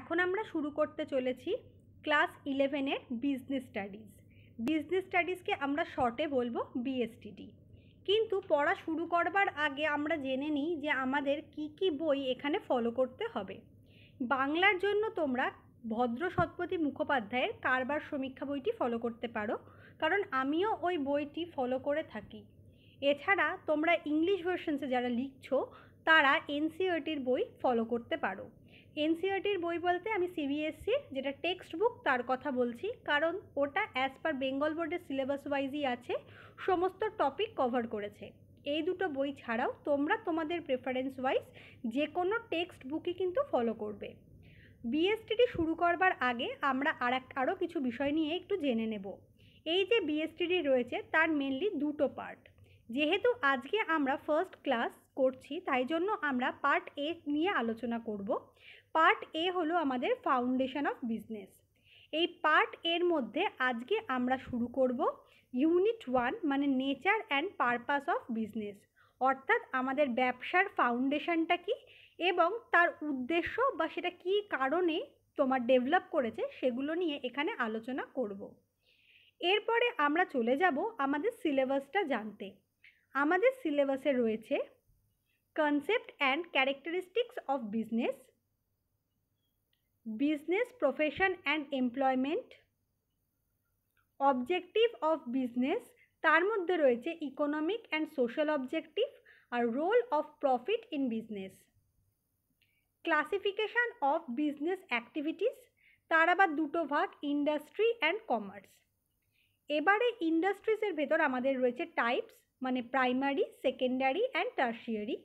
এখন আমরা শুরু করতে চলেছি ক্লাস ইলেভেনের বিজনেস স্টাডিজ বিজনেস স্টাডিজকে আমরা শর্টে বলবো বিএসটিডি কিন্তু পড়া শুরু করবার আগে আমরা জেনে নিই যে আমাদের কি কি বই এখানে ফলো করতে হবে বাংলার জন্য তোমরা ভদ্র সৎপতি মুখোপাধ্যায়ের কারবার সমীক্ষা বইটি ফলো করতে পারো কারণ আমিও ওই বইটি ফলো করে থাকি এছাড়া তোমরা ইংলিশ ভার্সনসে যারা লিখছ তারা এনসিওটির e বই ফলো করতে পারো এনসিআরটির বই বলতে আমি সিবিএসসি e, যেটা টেক্সট বুক তার কথা বলছি কারণ ওটা অ্যাজ পার বেঙ্গল বোর্ডের সিলেবাস ওয়াইজই আছে সমস্ত টপিক কভার করেছে এই দুটো বই ছাড়াও তোমরা তোমাদের প্রেফারেন্স ওয়াইজ যে কোনো টেক্সট বুকই কিন্তু ফলো করবে বিএসটিডি শুরু করবার আগে আমরা আর এক আরও কিছু বিষয় নিয়ে একটু জেনে নেব এই যে বিএসটিডি রয়েছে তার মেনলি দুটো পার্ট যেহেতু আজকে আমরা ফার্স্ট ক্লাস করছি তাই জন্য আমরা পার্ট এ নিয়ে আলোচনা করব পার্ট এ হলো আমাদের ফাউন্ডেশন অফ বিজনেস এই পার্ট এর মধ্যে আজকে আমরা শুরু করব ইউনিট ওয়ান মানে nature and purpose of business অর্থাৎ আমাদের ব্যবসার ফাউন্ডেশনটা কি এবং তার উদ্দেশ্য বা সেটা কী কারণে তোমার ডেভেলপ করেছে সেগুলো নিয়ে এখানে আলোচনা করব এরপরে আমরা চলে যাব আমাদের সিলেবাসটা জানতে আমাদের সিলেবাসে রয়েছে concept and characteristics of business business profession and employment objective of business তার মধ্যে রয়েছে ইকোনমিক অ্যান্ড সোশ্যাল অবজেক্টিভ আর role of profit in business classification of business activities তার আবার দুটো ভাগ ইন্ডাস্ট্রি অ্যান্ড কমার্স এবারে ইন্ডাস্ট্রিজের ভেতর আমাদের রয়েছে টাইপস মানে প্রাইমারি সেকেন্ডারি অ্যান্ড টার্সিয়ারি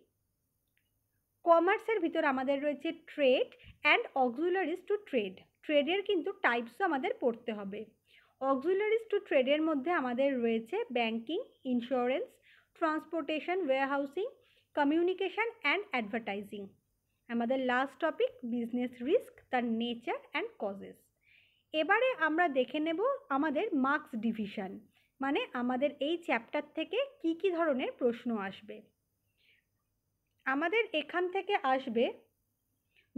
কমার্সের ভিতর আমাদের রয়েছে trade and auxiliaries to trade ট্রেডের কিন্তু টাইপসও আমাদের পড়তে হবে অক্সুলারিজ টু ট্রেডের মধ্যে আমাদের রয়েছে banking insurance transportation housing communication and advertising আমাদের লাস্ট টপিক বিজনেস রিস্ক তার নেচার অ্যান্ড কজেস এবারে আমরা দেখে নেব আমাদের মার্কস ডিভিশন মানে আমাদের এই চ্যাপ্টার থেকে কি কি ধরনের প্রশ্ন আসবে আমাদের এখান থেকে আসবে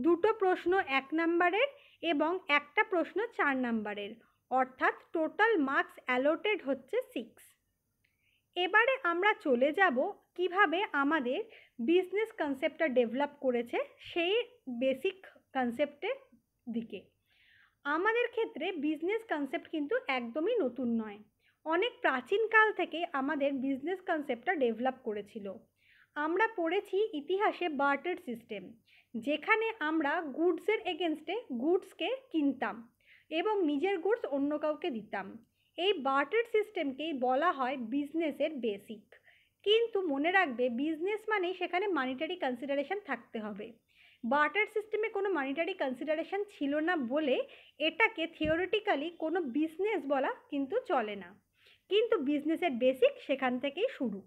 দুটো প্রশ্ন এক নাম্বারের এবং একটা প্রশ্ন চার নাম্বারের অর্থাৎ টোটাল মার্কস অ্যালোটেড হচ্ছে সিক্স এবারে আমরা চলে যাব কিভাবে আমাদের বিজনেস কনসেপ্টটা ডেভেলপ করেছে সেই বেসিক কনসেপ্টের দিকে আমাদের ক্ষেত্রে বিজনেস কনসেপ্ট কিন্তু একদমই নতুন নয় অনেক প্রাচীনকাল থেকে আমাদের বিজনেস কনসেপ্টটা ডেভেলপ করেছিল আমরা পড়েছি ইতিহাসে বার্টার সিস্টেম যেখানে আমরা গুডসের এগেনস্টে গুডসকে কিনতাম এবং নিজের গুডস অন্য কাউকে দিতাম এই বার্টার সিস্টেমকেই বলা হয় বিজনেসের বেসিক কিন্তু মনে রাখবে বিজনেস মানেই সেখানে মানিটারি কনসিডারেশন থাকতে হবে বার্টার সিস্টেমে কোনো মানিটারি কনসিডারেশন ছিল না বলে এটাকে থিওরিটিক্যালি কোনো বিজনেস বলা কিন্তু চলে না কিন্তু বিজনেসের বেসিক সেখান থেকেই শুরু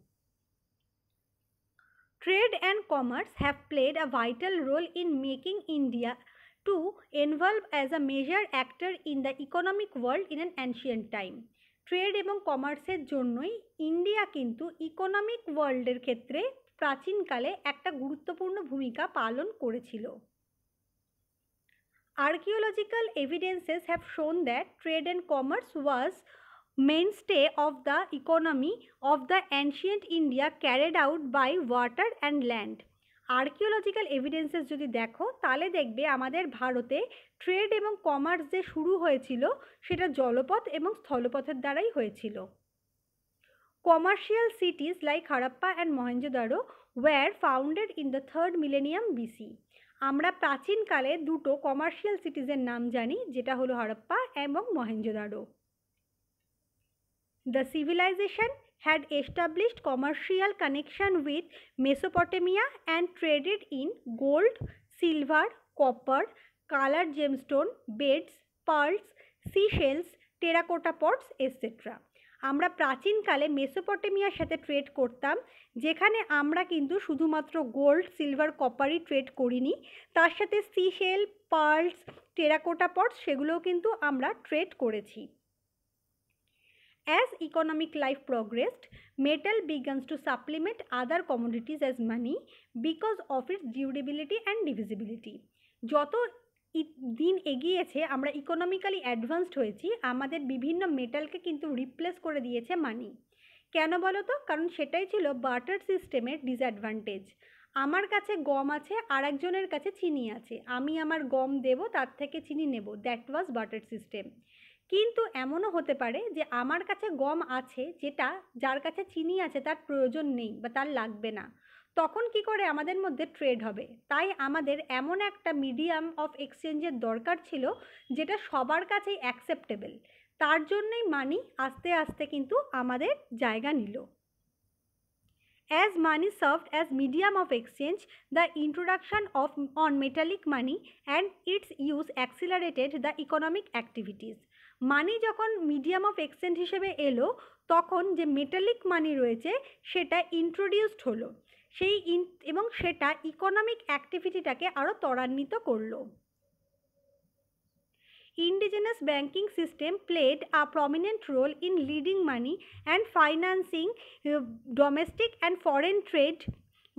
trade and commerce have played a vital role in making India to involve as a major actor in the economic world in an ancient time trade এবং কমার্সের জন্যই ইন্ডিয়া কিন্তু ইকোনমিক ওয়ার্ল্ডের ক্ষেত্রে প্রাচীনকালে একটা গুরুত্বপূর্ণ ভূমিকা পালন করেছিল archaeological evidences have shown that trade and commerce was mainstay of the economy of the ancient India carried out by water and land. Archaeological evidences যদি দেখো তাহলে দেখবে আমাদের ভারতে ট্রেড এবং কমার্স যে শুরু হয়েছিল সেটা জলপথ এবং স্থলপথের দ্বারাই হয়েছিল commercial cities like Harappa and Mohenjodaro were founded in the third millennium BC আমরা প্রাচীনকালে দুটো কমার্শিয়াল সিটিজের নাম জানি যেটা হলো হারাপ্পা এবং Mohenjo-daro The civilization had established commercial connection with Mesopotamia and traded in gold, silver, copper, colored gemstone, beds, pearls, seashells, terracotta pots, etc. আমরা প্রাচীনকালে মেসোপটেমিয়ার সাথে ট্রেড করতাম যেখানে আমরা কিন্তু শুধুমাত্র গোল্ড সিলভার কপারই ট্রেড করিনি তার সাথে সিশেল পার্লস টেরাকোটা পটস সেগুলোও কিন্তু আমরা ট্রেড করেছি As economic life progressed, metal begins to supplement other commodities as money because of its durability and divisibility. যত দিন এগিয়েছে আমরা ইকোনমিক্যালি অ্যাডভান্সড হয়েছি আমাদের বিভিন্ন মেটালকে কিন্তু রিপ্লেস করে দিয়েছে মানি কেন বলো তো কারণ সেটাই ছিল বাটার সিস্টেমের ডিসঅ্যাডভান্টেজ আমার কাছে গম আছে আর একজনের কাছে চিনি আছে আমি আমার গম দেব তার থেকে চিনি নেব দ্যাট ওয়াজ বাটার সিস্টেম কিন্তু এমনও হতে পারে যে আমার কাছে গম আছে যেটা যার কাছে চিনি আছে তার প্রয়োজন নেই বা তার লাগবে না তখন কি করে আমাদের মধ্যে ট্রেড হবে তাই আমাদের এমন একটা মিডিয়াম অফ এক্সচেঞ্জের দরকার ছিল যেটা সবার কাছেই অ্যাকসেপ্টেবল তার জন্যই মানি আস্তে আস্তে কিন্তু আমাদের জায়গা নিল as money served as medium of exchange the introduction of on metallic money and its use accelerated the economic activities money যখন মিডিয়াম অফ এক্সচেঞ্জ হিসেবে এলো তখন যে মেটালিক মানি রয়েছে সেটা ইন্ট্রোডিউসড হলো সেই ইন এবং সেটা ইকোনমিক অ্যাক্টিভিটিটাকে আরও ত্বরান্বিত করলো indigenous banking system played a prominent role in lending money and financing domestic and foreign trade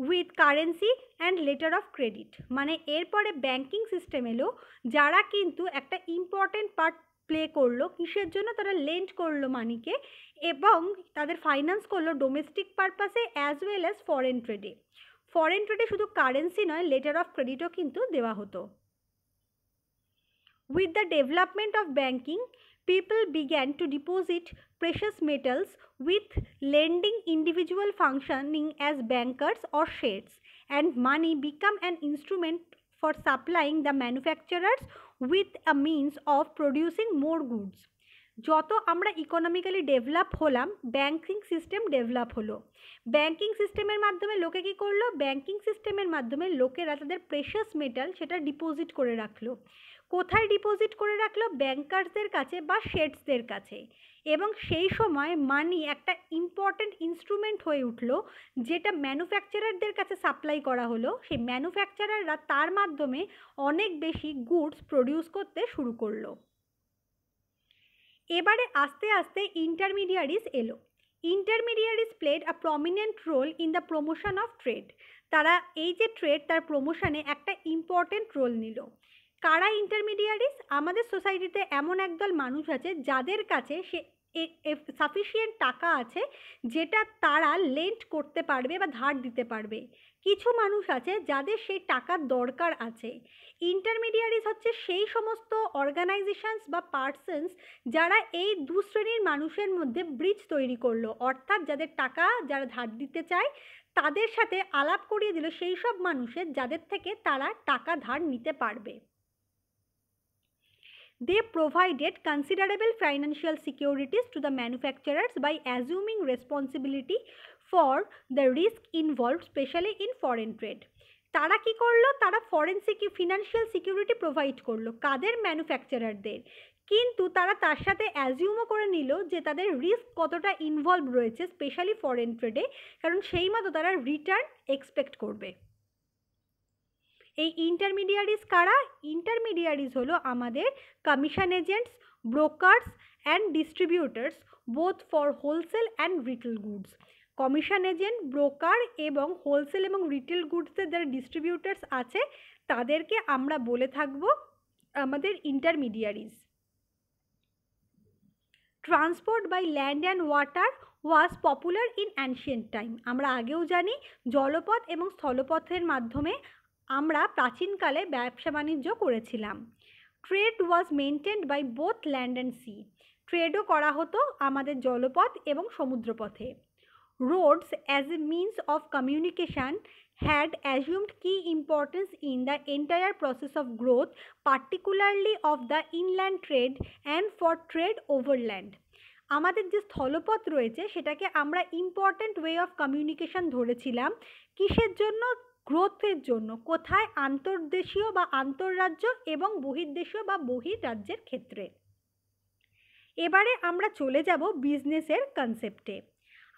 with currency and letter of credit মানে এরপরে ব্যাঙ্কিং সিস্টেম এলো যারা কিন্তু একটা ইম্পর্টেন্ট পার্ট প্লে করলো কিসের জন্য তারা লেন্ড করলো মানিকে এবং তাদের ফাইন্যান্স করলো ডোমেস্টিক পারপাসে অ্যাজ ওয়েল অ্যাজ ফরেন ট্রেডে ফরেন ট্রেডে শুধু কারেন্সি নয় লেটার অফ ক্রেডিটও কিন্তু দেওয়া হতো with the development of banking people began to deposit precious metals with lending individual functioning as bankers or sheds and money become an instrument for supplying the manufacturers with a means of producing more goods যত আমরা economically develop হলাম banking system develop হলো banking সিস্টেমের মাধ্যমে লোকে কী করলো banking সিস্টেমের মাধ্যমে লোকেরা তাদের প্রেশাস মেটাল সেটা ডিপোজিট করে রাখলো কোথায় ডিপোজিট করে রাখলো ব্যাংকারসদের কাছে বা শেডসদের কাছে এবং সেই সময় মানি একটা ইম্পর্ট্যান্ট ইনস্ট্রুমেন্ট হয়ে উঠল যেটা ম্যানুফ্যাকচারারদের কাছে সাপ্লাই করা হলো সেই ম্যানুফ্যাকচারাররা তার মাধ্যমে অনেক বেশি গুডস প্রডিউস করতে শুরু করলো এবারে আস্তে আস্তে ইন্টারমিডিয়ারিস এলো intermediaries played a prominent role in the promotion of trade তারা এই যে ট্রেড তার প্রমোশনে একটা ইম্পর্টেন্ট রোল নিল কারা ইন্টারমিডিয়ারিস আমাদের সোসাইটিতে এমন একদল মানুষ আছে যাদের কাছে সে সাফিসিয়েন্ট টাকা আছে যেটা তারা লেন্ট করতে পারবে বা ধার দিতে পারবে কিছু মানুষ আছে যাদের সেই টাকার দরকার আছে ইন্টারমিডিয়ারিজ হচ্ছে সেই সমস্ত অর্গানাইজেশনস বা পার্সনস যারা এই দু শ্রেণীর মানুষের মধ্যে ব্রিজ তৈরি করলো অর্থাৎ যাদের টাকা যারা ধার দিতে চায় তাদের সাথে আলাপ করিয়ে দিল সেই সব মানুষের যাদের থেকে তারা টাকা ধার নিতে পারবে They provided considerable financial securities to the manufacturers by assuming responsibility for the risk involved, especially in foreign trade. তারা কি করলো তারা ফরেন সিকিউ ফিনান্সিয়াল সিকিউরিটি প্রোভাইড করলো কাদের ম্যানুফ্যাকচারারদের কিন্তু তারা তার সাথে অ্যাজিউমও করে নিল যে তাদের রিস্ক কতটা ইনভলভ রয়েছে স্পেশালি ফরেন ট্রেডে কারণ সেই মতো তারা রিটার্ন এক্সপেক্ট করবে এই ইন্টারমিডিয়ারিজ কারা ইন্টারমিডিয়ারিজ হলো আমাদের commission agents brokers and distributors both for wholesale and retail goods commission agent broker এবং হোলসেল এবং রিটেল গুডসের যারা ডিস্ট্রিবিউটার্স আছে তাদেরকে আমরা বলে থাকব আমাদের intermediaries transport by land and water was popular in ancient time আমরা আগেও জানি জলপথ এবং স্থলপথের মাধ্যমে আমরা প্রাচীনকালে ব্যবসা বাণিজ্য করেছিলাম trade was maintained by both land and sea ট্রেডও করা হতো আমাদের জলপথ এবং সমুদ্রপথে roads as a means of communication had assumed key importance in the entire process of growth particularly of the inland trade and for trade overland আমাদের যে স্থলপথ রয়েছে সেটাকে আমরা ইম্পর্ট্যান্ট ওয়ে অফ কমিউনিকেশান ধরেছিলাম কিসের জন্য গ্রোথের জন্য কোথায় আন্তর্দেশীয় বা আন্তঃরাজ্য এবং বহির্দেশীয় বা বহির্রাজ্যের ক্ষেত্রে এবারে আমরা চলে যাব বিজনেসের কনসেপ্টে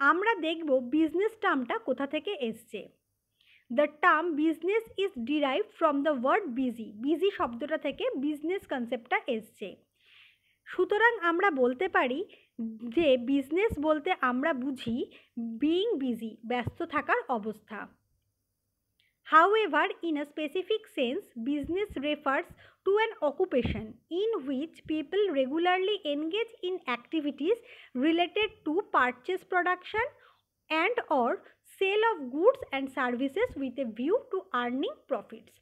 আমরা দেখব বিজনেস টার্মটা কোথা থেকে এসছে the term business is derive from the word busy busy শব্দটা থেকে বিজনেস কনসেপ্টটা এসছে সুতরাং আমরা বলতে পারি যে বিজনেস বলতে আমরা বুঝি বিইং বিজি ব্যস্ত থাকার অবস্থা However, in a specific sense, business refers to an occupation in which people regularly engage in activities related to purchase production and or sale of goods and services with a view to earning profits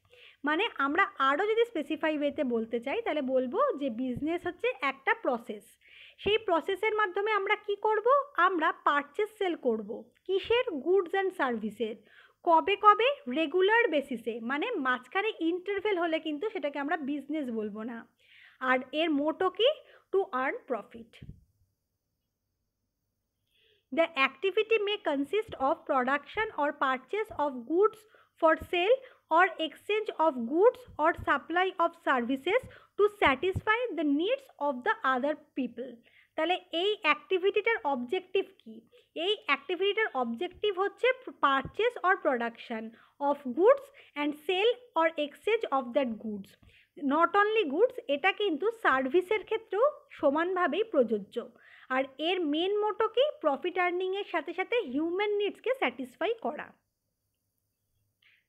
মানে আমরা আরও যদি specify ওয়েতে বলতে চাই তাহলে বলবো যে বিজনেস হচ্ছে একটা প্রসেস সেই প্রসেসের মাধ্যমে আমরা কি করব আমরা পারচেস সেল করব কিসের গুডস অ্যান্ড সার্ভিসের কবে কবে রেগুলার বেসিসে মানে মাঝখানে ইন্টারভেল হলে কিন্তু সেটাকে আমরা বিজনেস বলবো না আর এর মোটো কি to earn profit the activity may consist of production or purchase of goods for sale or exchange of goods or supply of services to satisfy the needs of the other people তাহলে এই অ্যাক্টিভিটিটার objective কি এই অ্যাক্টিভিটিটার objective হচ্ছে purchase or production of goods and sale or exchange of that goods not only goods এটা কিন্তু সার্ভিসের ক্ষেত্রেও সমানভাবেই প্রযোজ্য আর এর মেন মোটো কি প্রফিট আর্নিংয়ের সাথে সাথে হিউম্যান নিডসকে স্যাটিসফাই করা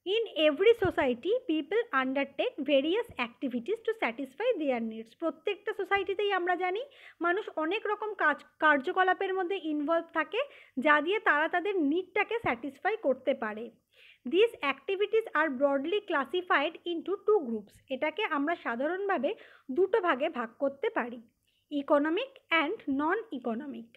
In every society, people undertake various activities to satisfy their needs. প্রত্যেকটা সোসাইটিতেই আমরা জানি মানুষ অনেক রকম কাজ কার্যকলাপের মধ্যে ইনভলভ থাকে যা দিয়ে তারা তাদের নিডটাকে স্যাটিসফাই করতে পারে this activities are broadly classified into two groups এটাকে আমরা সাধারণভাবে দুটো ভাগে ভাগ করতে পারি economic and non economic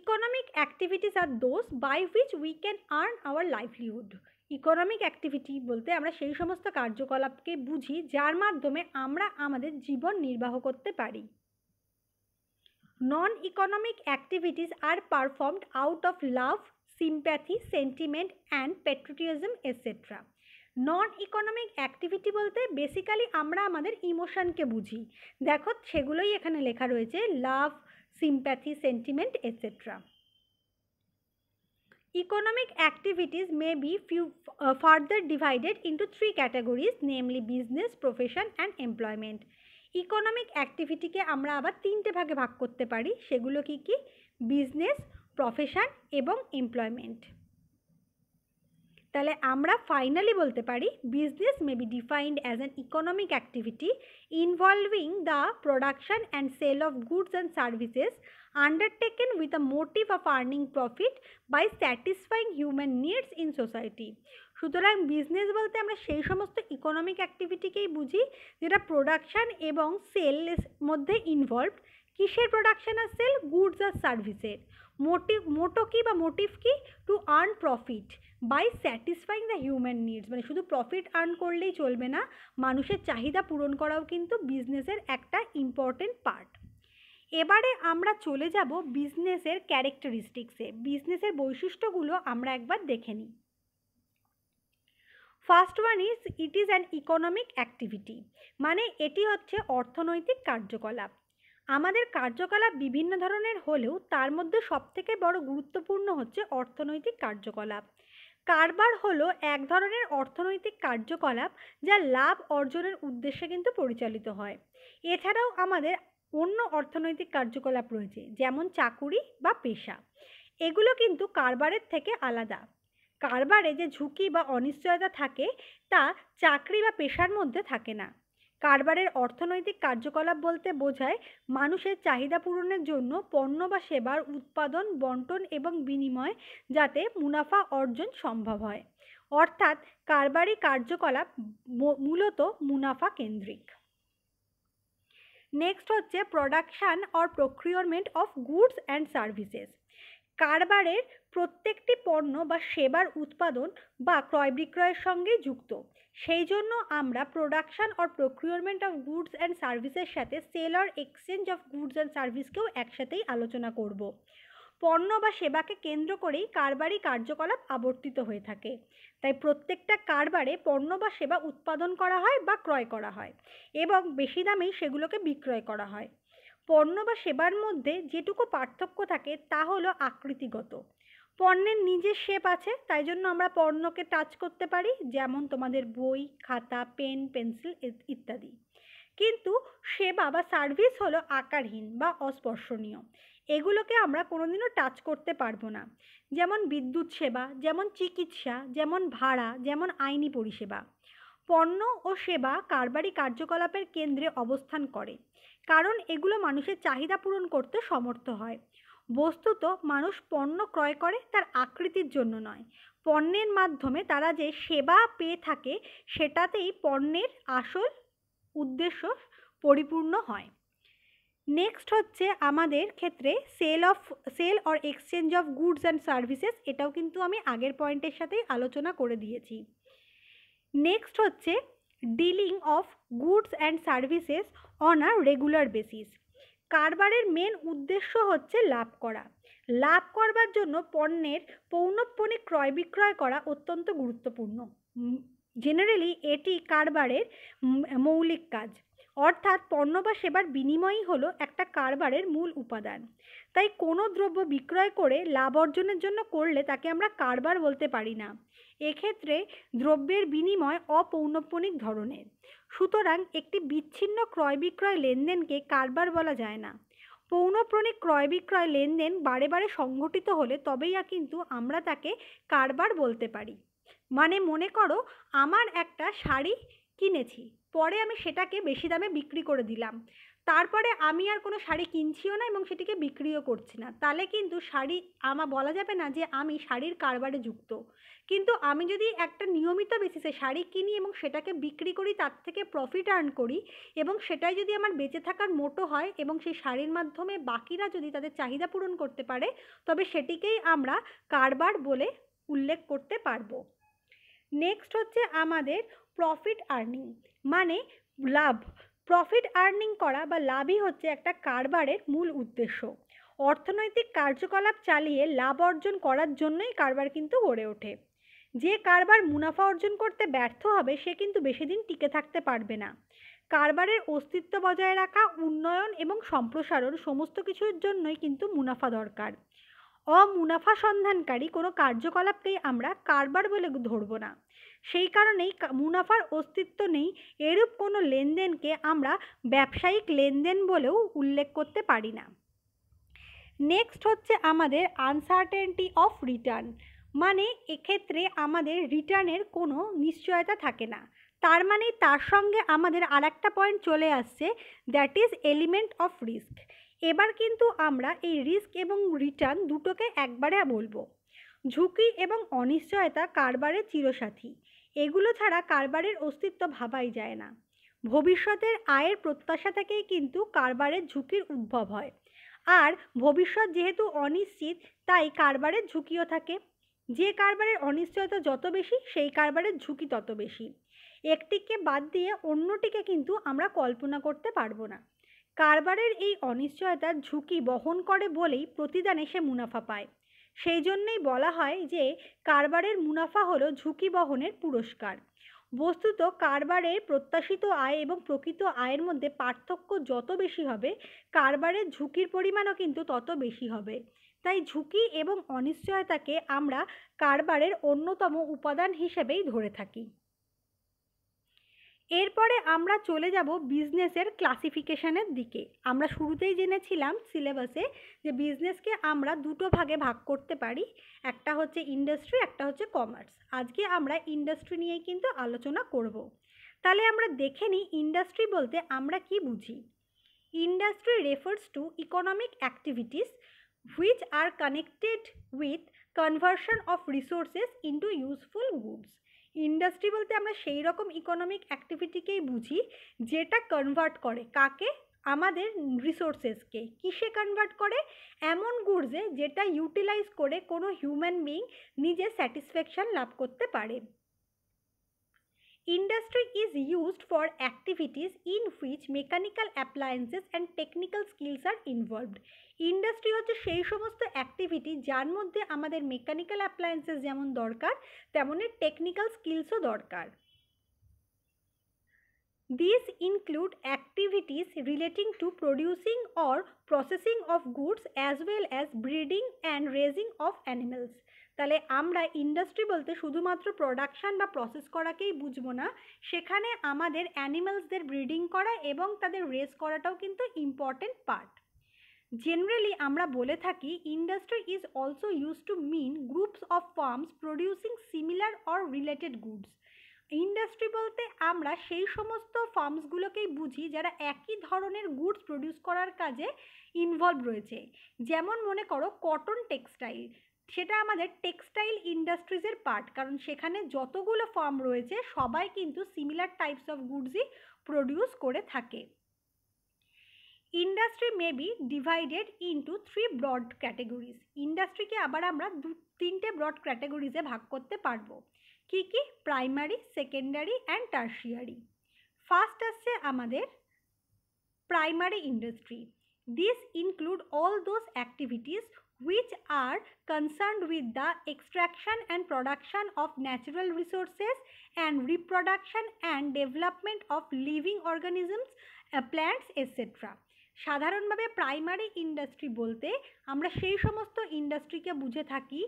economic activities are those by which we can earn our livelihood economic activity বলতে আমরা সেই সমস্ত কার্যকলাপকে বুঝি যার মাধ্যমে আমরা আমাদের জীবন নির্বাহ করতে পারি non economic activities are performed out of love sympathy sentiment and patriotism etcetera non economic activity বলতে বেসিক্যালি আমরা আমাদের ইমোশানকে বুঝি দেখো সেগুলোই এখানে লেখা রয়েছে লাভ sympathy, sentiment, etc. Economic activities may be few, uh, further divided into three categories namely business, profession and employment. Economic activity অ্যাক্টিভিটিকে আমরা আবার তিনটে ভাগে ভাগ করতে পারি সেগুলো কি কি business, profession এবং employment. তাহলে আমরা ফাইনালি বলতে পারি business may be defined as an economic activity involving the production and sale of goods and services undertaken with a motive of earning profit by satisfying human needs in society সুতরাং business বলতে আমরা সেই সমস্ত economic অ্যাক্টিভিটিকেই বুঝি যেটা production এবং sell মধ্যে involve কিসের প্রোডাকশান আর সেল গুডস আর সার্ভিসের মোটিভ মোটো কী বা মোটিভ কি to earn profit by satisfying the human needs মানে শুধু প্রফিট আর্ন করলেই চলবে না মানুষের চাহিদা পূরণ করাও কিন্তু বিজনেসের একটা ইম্পর্টেন্ট পার্ট এবারে আমরা চলে যাব বিজনেসের ক্যারেক্টারিস্টিক্সে বিজনেসের বৈশিষ্ট্যগুলো আমরা একবার দেখে নিই first one is it is an economic activity মানে এটি হচ্ছে অর্থনৈতিক কার্যকলাপ আমাদের কার্যকলাপ বিভিন্ন ধরনের হলেও তার মধ্যে সবথেকে বড় গুরুত্বপূর্ণ হচ্ছে অর্থনৈতিক কার্যকলাপ কারবার হলো এক ধরনের অর্থনৈতিক কার্যকলাপ যা লাভ অর্জনের উদ্দেশ্যে কিন্তু পরিচালিত হয় এছাড়াও আমাদের অন্য অর্থনৈতিক কার্যকলাপ রয়েছে যেমন চাকুরি বা পেশা এগুলো কিন্তু কারবারের থেকে আলাদা কারবারে যে ঝুঁকি বা অনিশ্চয়তা থাকে তা চাকরি বা পেশার মধ্যে থাকে না কারবারের অর্থনৈতিক কার্যকলাপ বলতে বোঝায় মানুষের চাহিদা পূরণের জন্য পণ্য বা সেবার উৎপাদন বন্টন এবং বিনিময় যাতে মুনাফা অর্জন সম্ভব হয় অর্থাৎ কারবারি কার্যকলাপ মূলত মুনাফা কেন্দ্রিক নেক্সট হচ্ছে production or procurement of goods and services কারবারের প্রত্যেকটি পণ্য বা সেবার উৎপাদন বা ক্রয় বিক্রয়ের সঙ্গে যুক্ত সেই জন্য আমরা production or procurement of goods and সার্ভিসের সাথে sale or exchange of goods and সার্ভিসকেও একসাথেই আলোচনা করব পণ্য বা সেবাকে কেন্দ্র করেই কারবারি কার্যকলাপ আবর্তিত হয়ে থাকে তাই প্রত্যেকটা কারবারে পণ্য বা সেবা উৎপাদন করা হয় বা ক্রয় করা হয় এবং বেশি দামেই সেগুলোকে বিক্রয় করা হয় পণ্য বা সেবার মধ্যে যেটুকু পার্থক্য থাকে তা হলো আকৃতিগত পণ্যের নিজের শেপ আছে তাই জন্য আমরা পণ্যকে টাচ করতে পারি যেমন তোমাদের বই খাতা পেন পেন্সিল ইত্যাদি কিন্তু সেবা বা সার্ভিস হলো আকারহীন বা অস্পর্শনীয় এগুলোকে আমরা কোনোদিনও টাচ করতে পারবো না যেমন বিদ্যুৎ সেবা যেমন চিকিৎসা যেমন ভাড়া যেমন আইনি পরিষেবা পণ্য ও সেবা কারবারি কার্যকলাপের কেন্দ্রে অবস্থান করে কারণ এগুলো মানুষের চাহিদা পূরণ করতে সমর্থ হয় বস্তুত মানুষ পণ্য ক্রয় করে তার আকৃতির জন্য নয় পণ্যের মাধ্যমে তারা যে সেবা পেয়ে থাকে সেটাতেই পণ্যের আসল উদ্দেশ্য পরিপূর্ণ হয় নেক্সট হচ্ছে আমাদের ক্ষেত্রে sale of sale or exchange of goods and services এটাও কিন্তু আমি আগের পয়েন্টের সাথেই আলোচনা করে দিয়েছি নেক্সট হচ্ছে dealing of goods and services on a regular basis কারবারের মেন উদ্দেশ্য হচ্ছে লাভ করা লাভ করবার জন্য পণ্যের পৌনঃপণে ক্রয় বিক্রয় করা অত্যন্ত গুরুত্বপূর্ণ জেনারেলি এটি কারবারের মৌলিক কাজ অর্থাৎ পণ্য বা সেবার বিনিময়ই হলো একটা কারবারের মূল উপাদান তাই কোনো দ্রব্য বিক্রয় করে লাভ অর্জনের জন্য করলে তাকে আমরা কারবার বলতে পারি না এক্ষেত্রে দ্রব্যের বিনিময় অপৌনঃপনিক ধরনের সুতরাং একটি বিচ্ছিন্ন ক্রয় বিক্রয় লেনদেনকে কারবার বলা যায় না পৌনপ্রণিক ক্রয় বিক্রয় লেনদেন বারে বারে সংঘটিত হলে তবেই কিন্তু আমরা তাকে কারবার বলতে পারি মানে মনে করো আমার একটা শাড়ি কিনেছি পরে আমি সেটাকে বেশি দামে বিক্রি করে দিলাম তারপরে আমি আর কোনো শাড়ি কিনছিও না এবং সেটিকে বিক্রিও করছি না তাহলে কিন্তু শাড়ি আমা বলা যাবে না যে আমি শাড়ির কারবারে যুক্ত কিন্তু আমি যদি একটা নিয়মিত বেসিসে শাড়ি কিনি এবং সেটাকে বিক্রি করি তার থেকে প্রফিট আর্ন করি এবং সেটাই যদি আমার বেঁচে থাকার মোটো হয় এবং সেই শাড়ির মাধ্যমে বাকিরা যদি তাদের চাহিদা পূরণ করতে পারে তবে সেটিকেই আমরা কারবার বলে উল্লেখ করতে পারবো নেক্সট হচ্ছে আমাদের প্রফিট আর্নিং মানে লাভ প্রফিট আর্নিং করা বা লাভই হচ্ছে একটা কারবারের মূল উদ্দেশ্য অর্থনৈতিক কার্যকলাপ চালিয়ে লাভ অর্জন করার জন্যই কারবার কিন্তু গড়ে ওঠে যে কারবার মুনাফা অর্জন করতে ব্যর্থ হবে সে কিন্তু বেশি দিন টিকে থাকতে পারবে না কারবারের অস্তিত্ব বজায় রাখা উন্নয়ন এবং সম্প্রসারণ সমস্ত কিছুর জন্যই কিন্তু মুনাফা দরকার অমুনাফা সন্ধানকারী কোনো কার্যকলাপকেই আমরা কারবার বলে ধরবো না সেই কারণেই মুনাফার অস্তিত্ব নেই এরূপ কোনো লেনদেনকে আমরা ব্যবসায়িক লেনদেন বলেও উল্লেখ করতে পারি না নেক্সট হচ্ছে আমাদের আনসার্টেনটি অফ রিটার্ন মানে এক্ষেত্রে আমাদের রিটার্নের কোনো নিশ্চয়তা থাকে না তার মানে তার সঙ্গে আমাদের আর একটা পয়েন্ট চলে আসছে that is element of risk এবার কিন্তু আমরা এই রিস্ক এবং রিটার্ন দুটোকে একবারে বলবো ঝুঁকি এবং অনিশ্চয়তা কারবারের চিরসাথী এগুলো ছাড়া কারবারের অস্তিত্ব ভাবাই যায় না ভবিষ্যতের আয়ের প্রত্যাশা থেকেই কিন্তু কারবারের ঝুঁকির উদ্ভব হয় আর ভবিষ্যৎ যেহেতু অনিশ্চিত তাই কারবারের ঝুঁকিও থাকে যে কারবারের অনিশ্চয়তা যত বেশি সেই কারবারের ঝুঁকি তত বেশি একটিকে বাদ দিয়ে অন্যটিকে কিন্তু আমরা কল্পনা করতে পারবো না কারবারের এই অনিশ্চয়তার ঝুঁকি বহন করে বলেই প্রতিদানে সে মুনাফা পায় সেই জন্যই বলা হয় যে কারবারের মুনাফা হলো ঝুঁকি বহনের পুরস্কার বস্তুত কারবারে প্রত্যাশিত আয় এবং প্রকৃত আয়ের মধ্যে পার্থক্য যত বেশি হবে কারবারের ঝুঁকির পরিমাণও কিন্তু তত বেশি হবে তাই ঝুঁকি এবং অনিশ্চয়তাকে আমরা কারবারের অন্যতম উপাদান হিসেবেই ধরে থাকি এরপরে আমরা চলে যাব বিজনেসের ক্লাসিফিকেশানের দিকে আমরা শুরুতেই জেনেছিলাম সিলেবাসে যে বিজনেসকে আমরা দুটো ভাগে ভাগ করতে পারি একটা হচ্ছে ইন্ডাস্ট্রি একটা হচ্ছে কমার্স আজকে আমরা ইন্ডাস্ট্রি নিয়েই কিন্তু আলোচনা করব। তাহলে আমরা দেখে নিই ইন্ডাস্ট্রি বলতে আমরা কি বুঝি industry refers to economic activities which are connected with conversion of resources into useful goods industry বলতে আমরা সেই রকম ইকোনমিক অ্যাক্টিভিটিকেই বুঝি যেটা কনভার্ট করে কাকে আমাদের রিসোর্সেসকে কিসে কনভার্ট করে এমন গুডসে যেটা ইউটিলাইজ করে কোনো হিউম্যান বিং নিজে স্যাটিসফ্যাকশান লাভ করতে পারে Industry is used for activities in which mechanical appliances and technical skills are involved. Industry হচ্ছে সেই সমস্ত অ্যাক্টিভিটি যার মধ্যে আমাদের মেকানিক্যাল অ্যাপ্লায়েন্সেস যেমন দরকার তেমনই টেকনিক্যাল স্কিলসও দরকার These include activities relating to producing or processing of goods as well as breeding and raising of animals. তাহলে আমরা ইন্ডাস্ট্রি বলতে শুধুমাত্র প্রোডাকশান বা প্রসেস করাকেই বুঝবো না সেখানে আমাদের অ্যানিমালসদের ব্রিডিং করা এবং তাদের রেস করাটাও কিন্তু ইম্পর্টেন্ট পার্ট জেনারেলি আমরা বলে থাকি industry is also use to mean groups of firms producing similar or related goods industry বলতে আমরা সেই সমস্ত ফার্মসগুলোকেই বুঝি যারা একই ধরনের গুডস প্রডিউস করার কাজে ইনভলভ রয়েছে যেমন মনে করো কটন টেক্সটাইল সেটা আমাদের টেক্সটাইল ইন্ডাস্ট্রিজের পার্ট কারণ সেখানে যতগুলো ফার্ম রয়েছে সবাই কিন্তু সিমিলার টাইপস অফ গুডসই প্রডিউস করে থাকে industry may be divided into three broad categories ইন্ডাস্ট্রিকে আবার আমরা দু তিনটে ব্রড ক্যাটেগরিজে ভাগ করতে পারবো কি কি primary secondary and tertiary first আসছে আমাদের primary industry this include all those activities which are concerned with the extraction and production of natural resources and reproduction and development of living organisms, plants, etc. সাধারণভাবে primary industry বলতে আমরা সেই সমস্ত ইন্ডাস্ট্রিকে বুঝে থাকি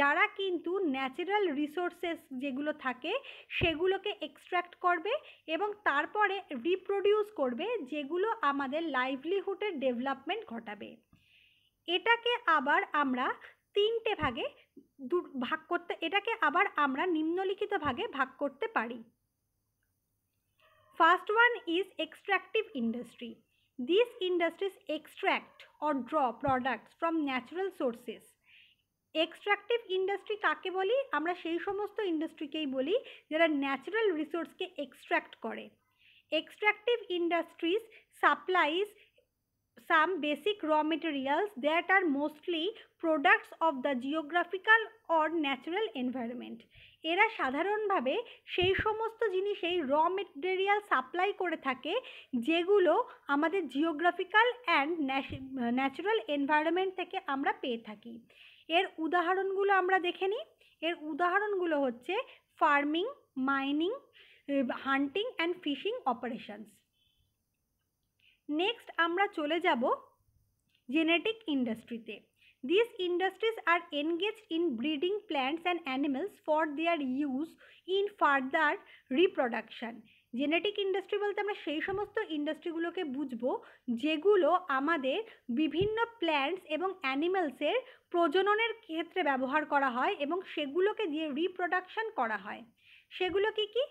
যারা কিন্তু ন্যাচারাল রিসোর্সেস যেগুলো থাকে সেগুলোকে এক্সট্র্যাক্ট করবে এবং তারপরে রিপ্রোডিউস করবে যেগুলো আমাদের লাইভলিহুডের ডেভেলপমেন্ট ঘটাবে এটাকে আবার আমরা তিনটে ভাগে দু ভাগ করতে এটাকে আবার আমরা নিম্নলিখিত ভাগে ভাগ করতে পারি first one is extractive industry this industries extract or draw products from natural sources extractive industry কাকে বলি আমরা সেই সমস্ত ইন্ডাস্ট্রিকেই বলি যারা ন্যাচারাল রিসোর্সকে এক্সট্র্যাক্ট করে extractive industries supplies some basic raw materials that are mostly products of the geographical or natural environment এরা সাধারণভাবে সেই সমস্ত জিনিসেই র মেটেরিয়াল সাপ্লাই করে থাকে যেগুলো আমাদের জিওগ্রাফিক্যাল অ্যান্ড ন্যাচারাল এনভায়রনমেন্ট থেকে আমরা পেয়ে থাকি এর উদাহরণগুলো আমরা দেখে নিই এর উদাহরণগুলো হচ্ছে farming mining hunting and fishing operations next আমরা চলে যাব জেনেটিক ইন্ডাস্ট্রিতে this industries are engage in breeding plants and animals for their use in further reproduction genetic industry বলতে আমরা সেই সমস্ত ইন্ডাস্ট্রিগুলোকে বুঝবো যেগুলো আমাদের বিভিন্ন প্ল্যান্টস এবং অ্যানিমালসের প্রজননের ক্ষেত্রে ব্যবহার করা হয় এবং সেগুলোকে দিয়ে রিপ্রোডাকশান করা হয় সেগুলো কি কি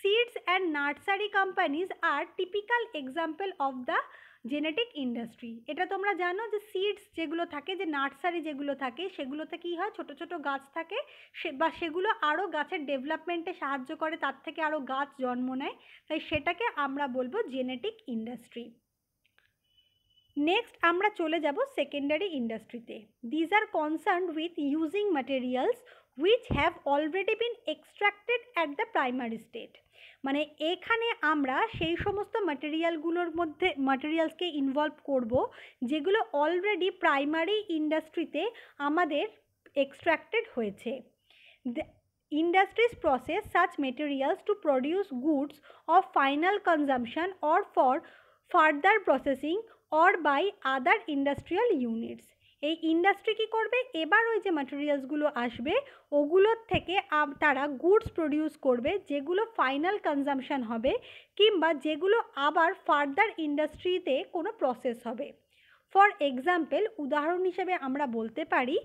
seeds and nursery companies are typical example of the genetic industry এটা তোমরা জানো যে সিডস যেগুলো থাকে যে নার্সারি যেগুলো থাকে সেগুলোতে কী হয় ছোট ছোট গাছ থাকে সে বা সেগুলো আরও গাছের ডেভেলপমেন্টে সাহায্য করে তার থেকে আরও গাছ জন্ম নেয় তাই সেটাকে আমরা বলবো জেনেটিক ইন্ডাস্ট্রি নেক্সট আমরা চলে যাব সেকেন্ডারি ইন্ডাস্ট্রিতে these are concern with using materials which have already been extracted at the primary state মানে এখানে আমরা সেই সমস্ত মাটেরিয়ালগুলোর মধ্যে মাটেরিয়ালসকে ইনভলভ করব যেগুলো অলরেডি প্রাইমারি ইন্ডাস্ট্রিতে আমাদের এক্সট্রাক্টেড হয়েছে industries process such materials to produce goods of final consumption or for further processing or by other industrial units এই ইন্ডাস্ট্রি কি করবে এবার ওই যে ম্যাটেরিয়ালসগুলো আসবে ওগুলোর থেকে তারা গুডস প্রডিউস করবে যেগুলো ফাইনাল কনজামশান হবে কিংবা যেগুলো আবার ফার্দার ইন্ডাস্ট্রিতে কোনো প্রসেস হবে ফর এক্সাম্পল উদাহরণ হিসেবে আমরা বলতে পারি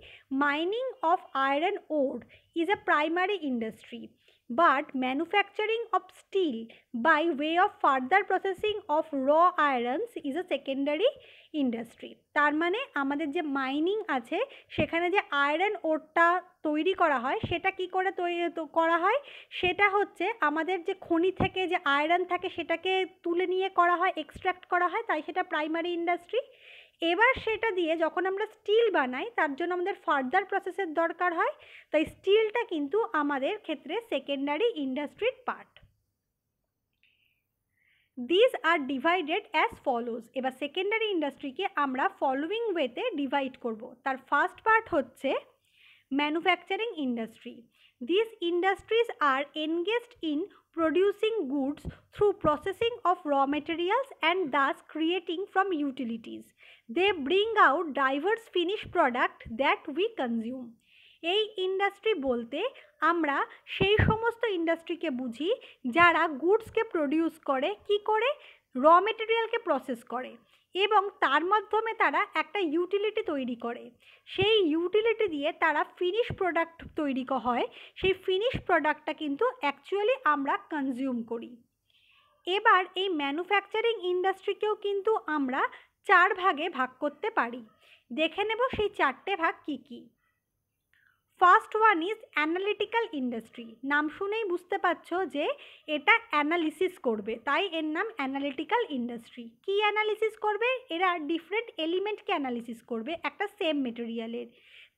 mining of iron ore is a primary industry but manufacturing of steel by way of further processing of raw irons is a secondary industry তার মানে আমাদের যে মাইনিং আছে সেখানে যে আয়রন ওরটা তৈরি করা হয় সেটা কি করে তৈরি করা হয় সেটা হচ্ছে আমাদের যে খনি থেকে যে আয়রন থাকে সেটাকে তুলে নিয়ে করা হয় এক্সট্র্যাক্ট করা হয় তাই সেটা প্রাইমারি ইন্ডাস্ট্রি এবার সেটা দিয়ে যখন আমরা স্টিল বানাই তার জন্য আমাদের ফার্দার প্রসেসের দরকার হয় তাই স্টিলটা কিন্তু আমাদের ক্ষেত্রে সেকেন্ডারি ইন্ডাস্ট্রির part these are divided as follows এবার সেকেন্ডারি ইন্ডাস্ট্রিকে আমরা ফলোয়িং ওয়েতে ডিভাইড করব তার ফার্স্ট পার্ট হচ্ছে manufacturing industry These industries are engaged in producing goods through processing of raw materials and thus creating from utilities. They bring out diverse finished product that we consume. এই industry বলতে আমরা সেই সমস্ত ইন্ডাস্ট্রিকে বুঝি যারা গুডসকে produce করে কি করে র মেটেরিয়ালকে প্রসেস করে এবং তার মাধ্যমে তারা একটা ইউটিলিটি তৈরি করে সেই ইউটিলিটি দিয়ে তারা ফিনিশ প্রোডাক্ট তৈরি হয় সেই ফিনিশ প্রোডাক্টটা কিন্তু অ্যাকচুয়ালি আমরা কনজিউম করি এবার এই ম্যানুফ্যাকচারিং ইন্ডাস্ট্রিকেও কিন্তু আমরা চার ভাগে ভাগ করতে পারি দেখে নেব সেই চারটে ভাগ কি কী first one is analytical industry নাম শুনেই বুঝতে পারছো যে এটা অ্যানালিসিস করবে তাই এর নাম অ্যানালিটিক্যাল ইন্ডাস্ট্রি কি অ্যানালিসিস করবে এরা ডিফারেন্ট এলিমেন্টকে অ্যানালিসিস করবে একটা সেম মেটেরিয়ালের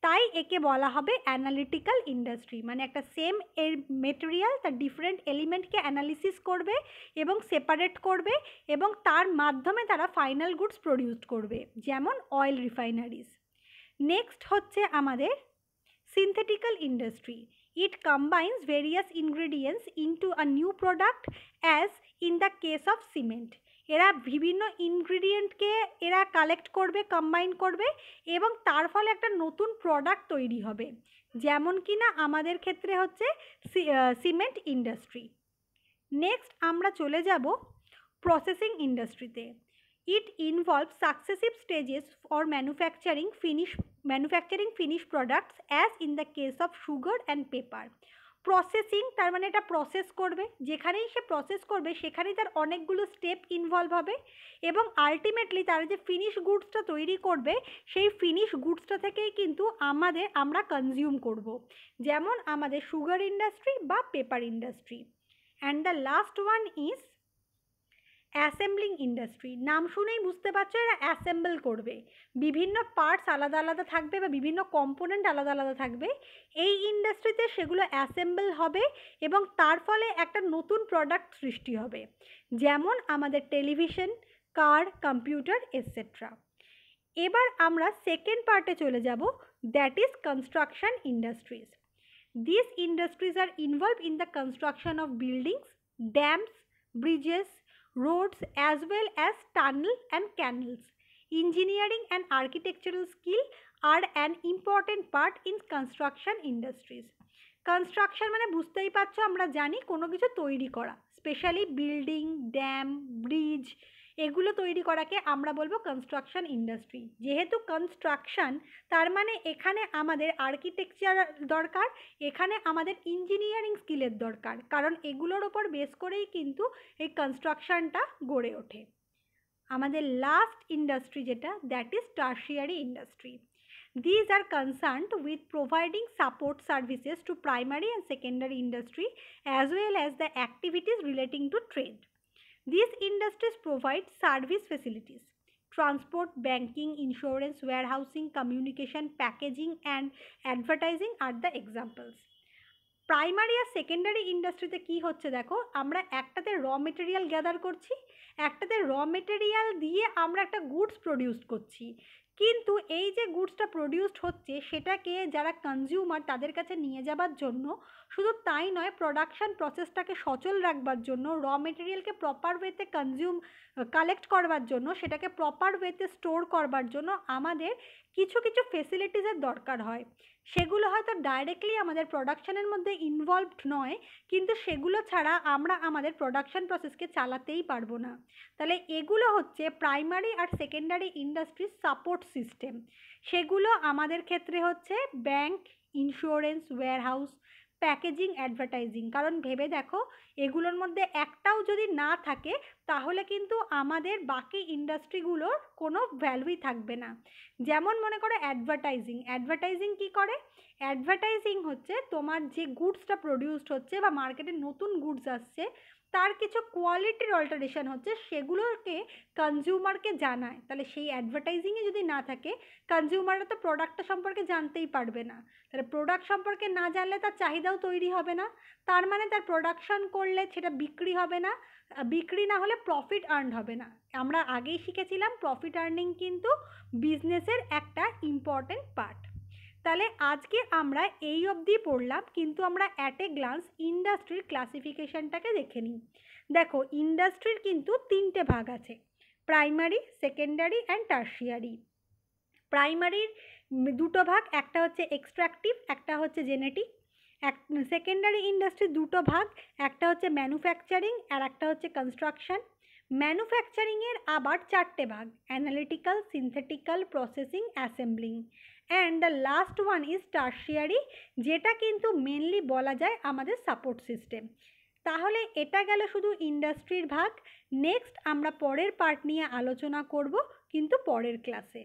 তাই একে বলা হবে অ্যানালিটিক্যাল ইন্ডাস্ট্রি মানে একটা সেম এর মেটেরিয়াল তার ডিফারেন্ট এলিমেন্টকে অ্যানালিসিস করবে এবং সেপারেট করবে এবং তার মাধ্যমে তারা ফাইনাল গুডস প্রডিউস করবে যেমন অয়েল রিফাইনারিজ নেক্সট হচ্ছে আমাদের Synthetical industry. It combines various ingredients into a new product as in the case of cement. এরা বিভিন্ন ইনগ্রিডিয়েন্টকে এরা কালেক্ট করবে কম্বাইন করবে এবং তার ফলে একটা নতুন প্রোডাক্ট তৈরি হবে যেমন কি না আমাদের ক্ষেত্রে হচ্ছে সিমেন্ট ইন্ডাস্ট্রি নেক্সট আমরা চলে যাব প্রসেসিং ইন্ডাস্ট্রিতে it involve successive stages for manufacturing finish manufacturing finish products as in the case of sugar and paper processing তার মানে এটা প্রসেস করবে যেখানেই সে প্রসেস করবে সেখানেই তার অনেকগুলো স্টেপ ইনভলভ হবে এবং আলটিমেটলি তারা যে ফিনিশ গুডসটা তৈরি করবে সেই ফিনিশ গুডসটা থেকেই কিন্তু আমাদের আমরা কনজিউম করব। যেমন আমাদের সুগার ইন্ডাস্ট্রি বা paper industry and the last one is assembling industry নাম শুনেই বুঝতে পারছো এরা অ্যাসেম্বল করবে বিভিন্ন পার্টস আলাদা আলাদা থাকবে বা বিভিন্ন কম্পোনেন্ট আলাদা আলাদা থাকবে এই ইন্ডাস্ট্রিতে সেগুলো অ্যাসেম্বল হবে এবং তার ফলে একটা নতুন প্রোডাক্ট সৃষ্টি হবে যেমন আমাদের টেলিভিশন কার কম্পিউটার এটসেট্রা এবার আমরা সেকেন্ড পার্টে চলে যাব that is construction industries this industries are involve in the construction of buildings dams bridges roads as well as tunnel and canals. Engineering and architectural skill are an important part in construction industries. Construction মানে বুঝতেই পারছো আমরা জানি কোনো কিছু তৈরি করা specially building dam bridge এগুলো তৈরি করাকে আমরা বলবো কনস্ট্রাকশন ইন্ডাস্ট্রি যেহেতু কনস্ট্রাকশন তার মানে এখানে আমাদের আর্কিটেকচার দরকার এখানে আমাদের ইঞ্জিনিয়ারিং স্কিলের দরকার কারণ এগুলোর ওপর বেস করেই কিন্তু এই কনস্ট্রাকশনটা গড়ে ওঠে আমাদের লাস্ট ইন্ডাস্ট্রি যেটা that is tertiary industry These are concerned with providing support services to primary and secondary industry as well as the activities relating to trade. These industries provide service facilities transport, banking, insurance, warehousing, communication, packaging and advertising are the examples. Primary আর secondary ইন্ডাস্ট্রিতে কি হচ্ছে দেখো আমরা একটাতে র material gather করছি একটাতে র মেটেরিয়াল দিয়ে আমরা একটা গুডস প্রডিউস করছি কিন্তু এই যে গুডসটা প্রডিউসড হচ্ছে সেটাকে যারা কনজিউমার তাদের কাছে নিয়ে যাবার জন্য শুধু তাই নয় প্রোডাকশান প্রসেসটাকে সচল রাখবার জন্য র মেটেরিয়ালকে প্রপার ওয়েতে কনজিউম কালেক্ট করবার জন্য সেটাকে প্রপার ওয়েতে স্টোর করবার জন্য আমাদের কিছু কিছু ফেসিলিটিসের দরকার হয় সেগুলো হয়তো ডাইরেক্টলি আমাদের প্রোডাকশানের মধ্যে ইনভলভড নয় কিন্তু সেগুলো ছাড়া আমরা আমাদের প্রোডাকশান প্রসেসকে চালাতেই পারবো না তাহলে এগুলো হচ্ছে প্রাইমারি আর সেকেন্ডারি ইন্ডাস্ট্রির সাপোর্ট সিস্টেম সেগুলো আমাদের ক্ষেত্রে হচ্ছে bank insurance warehouse packaging advertising কারণ ভেবে দেখো এগুলোর মধ্যে একটাও যদি না থাকে তাহলে কিন্তু আমাদের বাকি ইন্ডাস্ট্রিগুলোর কোনো ভ্যালুই থাকবে না যেমন মনে করো অ্যাডভার্টাইজিং অ্যাডভার্টাইজিং কি করে অ্যাডভার্টাইজিং হচ্ছে তোমার যে গুডসটা প্রডিউসড হচ্ছে বা মার্কেটে নতুন গুডস আসছে তার কিছু কোয়ালিটির অল্টারেশন হচ্ছে সেগুলোকে কনজিউমারকে জানায় তাহলে সেই অ্যাডভার্টাইজিংয়ে যদি না থাকে কনজিউমাররা তো প্রোডাক্টটা সম্পর্কে জানতেই পারবে না তাহলে প্রোডাক্ট সম্পর্কে না জানলে তার চাহিদাও তৈরি হবে না তার মানে তার প্রোডাকশন করলে সেটা বিক্রি হবে না বিক্রি না হলে প্রফিট আর্ন হবে না আমরা আগেই শিখেছিলাম প্রফিট আর্নিং কিন্তু বিজনেসের একটা ইম্পর্ট্যান্ট পার্ট তাহলে আজকে আমরা এই অবধি পড়লাম কিন্তু আমরা অ্যাট এ গ্লান্স ইন্ডাস্ট্রির ক্লাসিফিকেশানটাকে দেখে নিই দেখো ইন্ডাস্ট্রির কিন্তু তিনটে ভাগ আছে প্রাইমারি সেকেন্ডারি অ্যান্ড টার্সিয়ারি প্রাইমারির দুটো ভাগ একটা হচ্ছে এক্সট্রাকটিভ একটা হচ্ছে জেনেটিক এক সেকেন্ডারি ইন্ডাস্ট্রি দুটো ভাগ একটা হচ্ছে ম্যানুফ্যাকচারিং আর একটা হচ্ছে কনস্ট্রাকশান ম্যানুফ্যাকচারিংয়ের আবার চারটে ভাগ analytical synthetical processing assembling and the last one is tertiary যেটা কিন্তু মেনলি বলা যায় আমাদের সাপোর্ট সিস্টেম তাহলে এটা গেল শুধু ইন্ডাস্ট্রির ভাগ নেক্সট আমরা পরের পার্ট নিয়ে আলোচনা করব কিন্তু পরের ক্লাসে